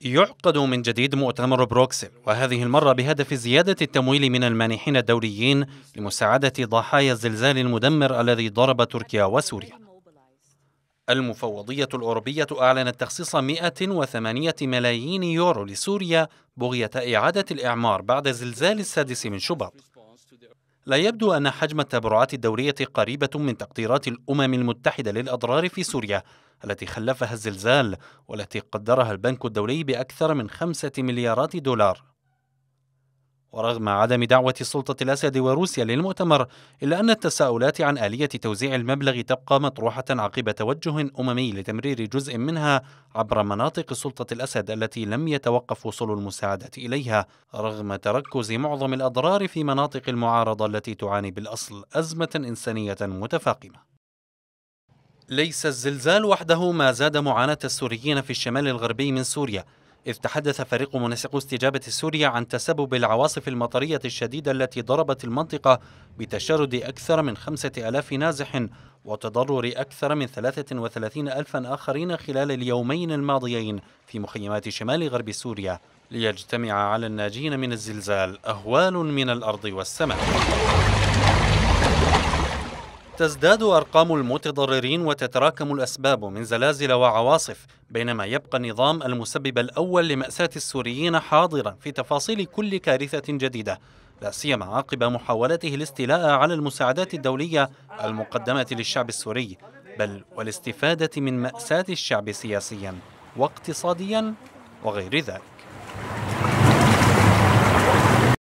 يعقد من جديد مؤتمر بروكسل وهذه المرة بهدف زيادة التمويل من المانحين الدوليين لمساعدة ضحايا الزلزال المدمر الذي ضرب تركيا وسوريا المفوضية الأوروبية أعلنت تخصيص 108 ملايين يورو لسوريا بغية إعادة الإعمار بعد زلزال السادس من شباط لا يبدو أن حجم التبرعات الدورية قريبة من تقديرات الأمم المتحدة للأضرار في سوريا التي خلفها الزلزال والتي قدرها البنك الدولي بأكثر من خمسة مليارات دولار ورغم عدم دعوة سلطة الأسد وروسيا للمؤتمر إلا أن التساؤلات عن آلية توزيع المبلغ تبقى مطروحة عقب توجه أممي لتمرير جزء منها عبر مناطق سلطة الأسد التي لم يتوقف وصول المساعدات إليها رغم تركز معظم الأضرار في مناطق المعارضة التي تعاني بالأصل أزمة إنسانية متفاقمة ليس الزلزال وحده ما زاد معاناة السوريين في الشمال الغربي من سوريا إذ تحدث فريق منسق استجابة سوريا عن تسبب العواصف المطرية الشديدة التي ضربت المنطقة بتشرد أكثر من خمسة ألاف نازح وتضرر أكثر من وثلاثين ألفا آخرين خلال اليومين الماضيين في مخيمات شمال غرب سوريا ليجتمع على الناجين من الزلزال أهوال من الأرض والسماء تزداد أرقام المتضررين وتتراكم الأسباب من زلازل وعواصف بينما يبقى النظام المسبب الأول لمأساة السوريين حاضرا في تفاصيل كل كارثة جديدة لا سيما عقب محاولته الاستيلاء على المساعدات الدولية المقدمة للشعب السوري بل والاستفادة من مأساة الشعب سياسيا واقتصاديا وغير ذلك